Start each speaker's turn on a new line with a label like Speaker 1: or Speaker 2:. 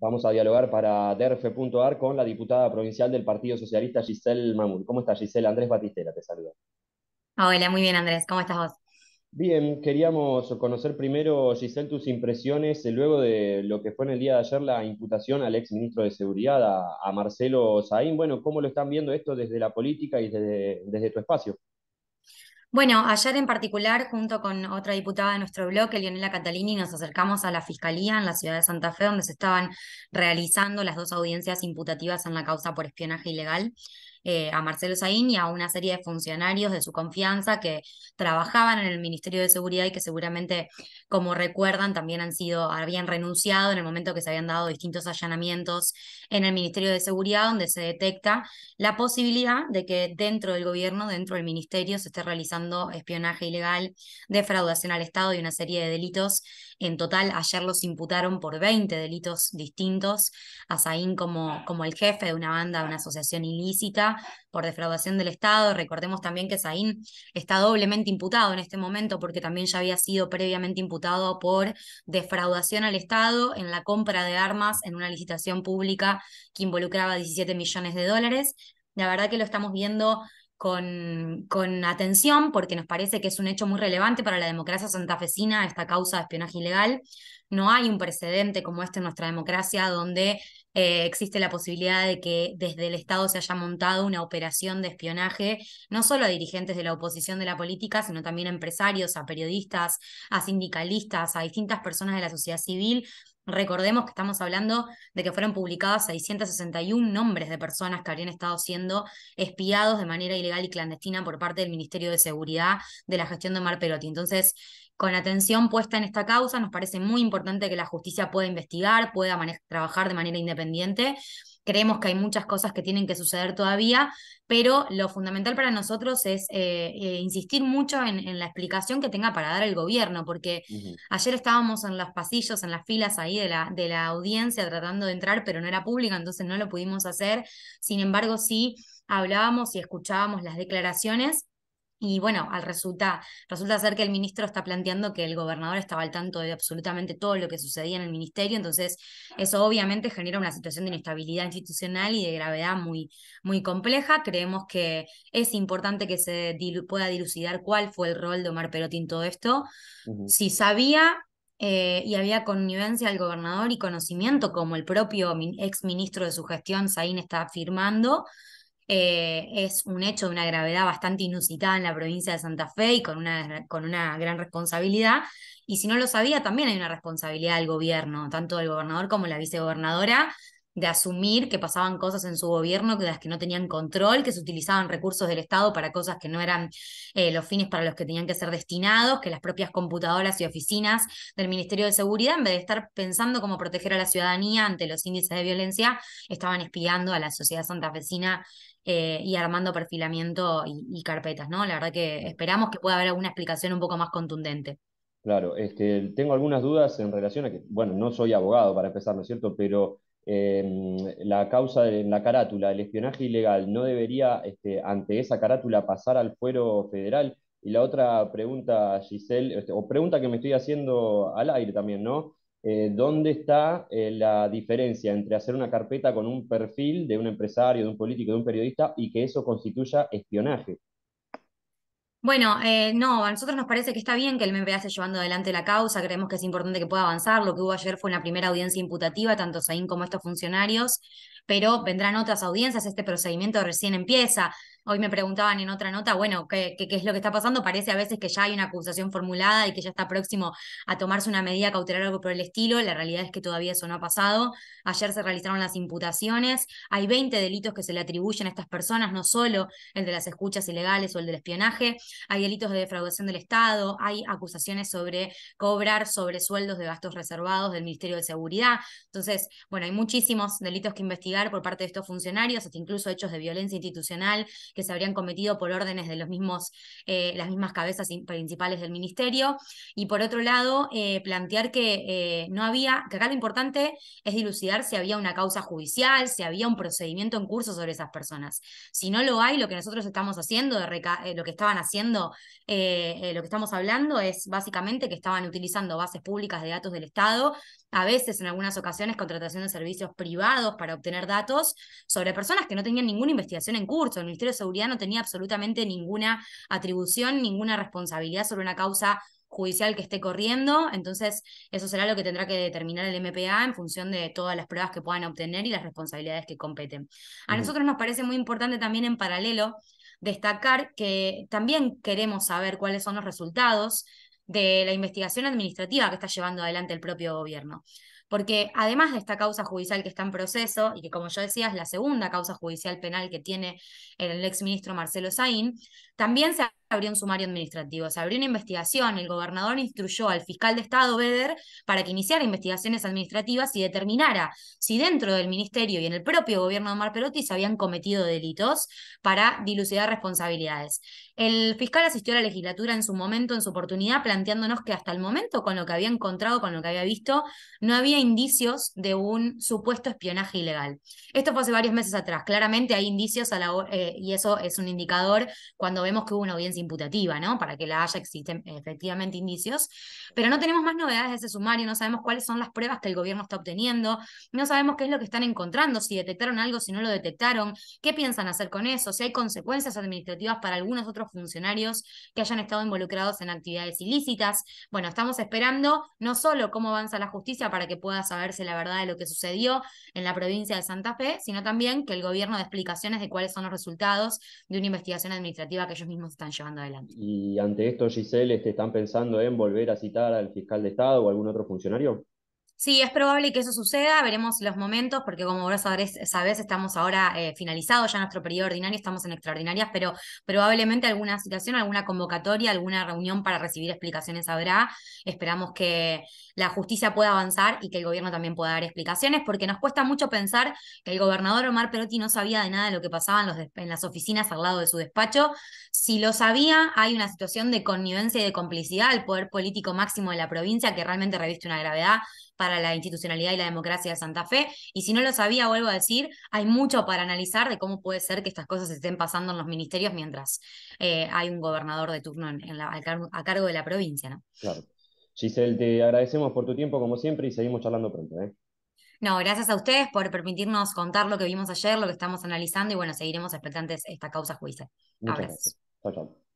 Speaker 1: Vamos a dialogar para derfe.ar con la diputada provincial del Partido Socialista, Giselle Mamur. ¿Cómo está Giselle? Andrés Batistela te saluda.
Speaker 2: Hola, muy bien, Andrés. ¿Cómo estás vos?
Speaker 1: Bien, queríamos conocer primero, Giselle, tus impresiones eh, luego de lo que fue en el día de ayer la imputación al exministro de Seguridad, a, Marcelo Saín. Bueno, ¿cómo lo están viendo esto desde la política y desde tu espacio?
Speaker 2: Bueno, ayer en particular, junto con otra diputada de nuestro bloque, Leonela Catalini, nos acercamos a la Fiscalía en la ciudad de Santa Fe, donde se estaban realizando las dos audiencias imputativas en la causa por espionaje ilegal. Eh, a Marcelo Saín y a una serie de funcionarios de su confianza que trabajaban en el Ministerio de Seguridad y que seguramente, como recuerdan, también han sido, habían renunciado en el momento que se habían dado distintos allanamientos en el Ministerio de Seguridad, donde se detecta la posibilidad de que dentro del gobierno, dentro del ministerio, se esté realizando espionaje ilegal, defraudación al Estado y una serie de delitos. En total, ayer los imputaron por 20 delitos distintos, a Saín como, como el jefe de una banda, de una asociación ilícita, por defraudación del Estado. Recordemos también que Saín está doblemente imputado en este momento porque también ya había sido previamente imputado por defraudación al Estado en la compra de armas en una licitación pública que involucraba 17 millones de dólares. La verdad que lo estamos viendo con, con, atención porque nos parece que es un hecho muy relevante para la democracia santafesina esta causa de espionaje ilegal. No hay un precedente como este en nuestra democracia donde eh, existe la posibilidad de que desde el Estado se haya montado una operación de espionaje, no solo a dirigentes de la oposición de la política, sino también a empresarios, a periodistas, a sindicalistas, a distintas personas de la sociedad civil. Recordemos que estamos hablando de que fueron publicados 661 nombres de personas que habrían estado siendo espiados de manera ilegal y clandestina por parte del Ministerio de Seguridad de la gestión de Mar Perotti. Entonces, con atención puesta en esta causa, nos parece muy importante que la justicia pueda investigar, pueda trabajar de manera independiente. Creemos que hay muchas cosas que tienen que suceder todavía, pero lo fundamental para nosotros es eh, eh, insistir mucho en, la explicación que tenga para dar el gobierno, porque ayer estábamos en los pasillos, en las filas ahí de la, de la audiencia tratando de entrar, pero no era pública, entonces no lo pudimos hacer. Sin embargo, sí hablábamos y escuchábamos las declaraciones y bueno, al resulta, resulta ser que el ministro está planteando que el gobernador estaba al tanto de absolutamente todo lo que sucedía en el ministerio, entonces eso obviamente genera una situación de inestabilidad institucional y de gravedad muy, muy compleja. Creemos que es importante que se pueda dilucidar cuál fue el rol de Omar Perotti en todo esto. Si sabía eh, y había connivencia del gobernador y conocimiento, como el propio ex ministro de su gestión, Saín, está afirmando, eh, es un hecho de una gravedad bastante inusitada en la provincia de Santa Fe y con una, con una gran responsabilidad. Y si no lo sabía, también hay una responsabilidad del gobierno, tanto del gobernador como la vicegobernadora, de asumir que pasaban cosas en su gobierno de las que no tenían control, que se utilizaban recursos del Estado para cosas que no eran eh, los fines para los que tenían que ser destinados, que las propias computadoras y oficinas del Ministerio de Seguridad, en vez de estar pensando cómo proteger a la ciudadanía ante los índices de violencia, estaban espiando a la sociedad santafesina eh, y armando perfilamiento y, carpetas, ¿no? La verdad que esperamos que pueda haber alguna explicación un poco más contundente.
Speaker 1: Claro, este, tengo algunas dudas en relación a que, bueno, no soy abogado para empezar, ¿no es cierto? Pero em, la causa de la carátula, el espionaje ilegal, ¿no debería este, ante esa carátula pasar al fuero federal? Y la otra pregunta, Giselle, este, o pregunta que me estoy haciendo al aire también, ¿no? Eh, dónde está eh, la diferencia entre hacer una carpeta con un perfil de un empresario, de un político, de un periodista y que eso constituya espionaje.
Speaker 2: Bueno, eh, no, a nosotros nos parece que está bien que el MPA esté llevando adelante la causa, creemos que es importante que pueda avanzar, lo que hubo ayer fue una primera audiencia imputativa, tanto Saín como estos funcionarios, pero vendrán otras audiencias, este procedimiento recién empieza, Hoy me preguntaban en otra nota, bueno, ¿qué, es lo que está pasando? Parece a veces que ya hay una acusación formulada y que ya está próximo a tomarse una medida cautelar o algo por el estilo. La realidad es que todavía eso no ha pasado. Ayer se realizaron las imputaciones. Hay 20 delitos que se le atribuyen a estas personas, no solo el de las escuchas ilegales o el del espionaje. Hay delitos de defraudación del Estado, hay acusaciones sobre cobrar sobre sueldos de gastos reservados del Ministerio de Seguridad. Entonces, bueno, hay muchísimos delitos que investigar por parte de estos funcionarios, hasta incluso hechos de violencia institucional que se habrían cometido por órdenes de los mismos, eh, las mismas cabezas principales del ministerio. Y por otro lado, eh, plantear que eh, no había, que acá lo importante es dilucidar si había una causa judicial, si había un procedimiento en curso sobre esas personas. Si no lo hay, lo que nosotros estamos haciendo, de lo que estaban haciendo, lo que estamos hablando es básicamente que estaban utilizando bases públicas de datos del Estado a veces en algunas ocasiones contratación de servicios privados para obtener datos sobre personas que no tenían ninguna investigación en curso. El Ministerio de Seguridad no tenía absolutamente ninguna atribución, ninguna responsabilidad sobre una causa judicial que esté corriendo, entonces eso será lo que tendrá que determinar el MPA en función de todas las pruebas que puedan obtener y las responsabilidades que competen. A nosotros nos parece muy importante también en paralelo destacar que también queremos saber cuáles son los resultados de la investigación administrativa que está llevando adelante el propio gobierno. Porque además de esta causa judicial que está en proceso, y que como yo decía es la segunda causa judicial penal que tiene el exministro Marcelo Saín, también se abrió un sumario administrativo, se abrió una investigación, el gobernador instruyó al fiscal de Estado Beder para que iniciara investigaciones administrativas y determinara si dentro del ministerio y en el propio gobierno de Mar Perotti se habían cometido delitos para dilucidar responsabilidades. El fiscal asistió a la legislatura en su momento, en su oportunidad, planteándonos que hasta el momento, con lo que había encontrado, con lo que había visto, no había indicios de un supuesto espionaje ilegal. Esto fue hace varios meses atrás. Claramente hay indicios a eh, y eso es un indicador cuando vemos que hubo una audiencia imputativa, ¿no? Para que la haya existen efectivamente indicios, pero no tenemos más novedades de ese sumario, no sabemos cuáles son las pruebas que el gobierno está obteniendo, no sabemos qué es lo que están encontrando, si detectaron algo, si no lo detectaron, qué piensan hacer con eso, si hay consecuencias administrativas para algunos otros funcionarios que hayan estado involucrados en actividades ilícitas. Bueno, estamos esperando no solo cómo avanza la justicia para que pueda saberse la verdad de lo que sucedió en la provincia de Santa Fe, sino también que el gobierno dé explicaciones de cuáles son los resultados de una investigación administrativa que ellos mismos están llevando.
Speaker 1: ¿Y ante esto, Giselle, ¿están pensando en volver a citar al fiscal de Estado o algún otro funcionario?
Speaker 2: Sí, es probable que eso suceda, veremos los momentos, porque como vos sabés, estamos ahora eh, finalizados, ya nuestro periodo ordinario, estamos en extraordinarias, pero probablemente alguna situación, alguna convocatoria, alguna reunión para recibir explicaciones habrá. Esperamos que la justicia pueda avanzar y que el gobierno también pueda dar explicaciones, porque nos cuesta mucho pensar que el gobernador Omar Perotti no sabía de nada de lo que pasaba en, en las oficinas al lado de su despacho. Si lo sabía, hay una situación de connivencia y de complicidad al poder político máximo de la provincia que realmente reviste una gravedad para a la institucionalidad y la democracia de Santa Fe. Y si no lo sabía, vuelvo a decir, hay mucho para analizar de cómo puede ser que estas cosas estén pasando en los ministerios mientras eh, hay un gobernador de turno a, cargo, de la provincia.
Speaker 1: Claro. Giselle, te agradecemos por tu tiempo como siempre y seguimos charlando pronto. ¿eh?
Speaker 2: No, gracias a ustedes por permitirnos contar lo que vimos ayer, lo que estamos analizando y bueno, seguiremos expectantes esta causa judicial.
Speaker 1: Muchas gracias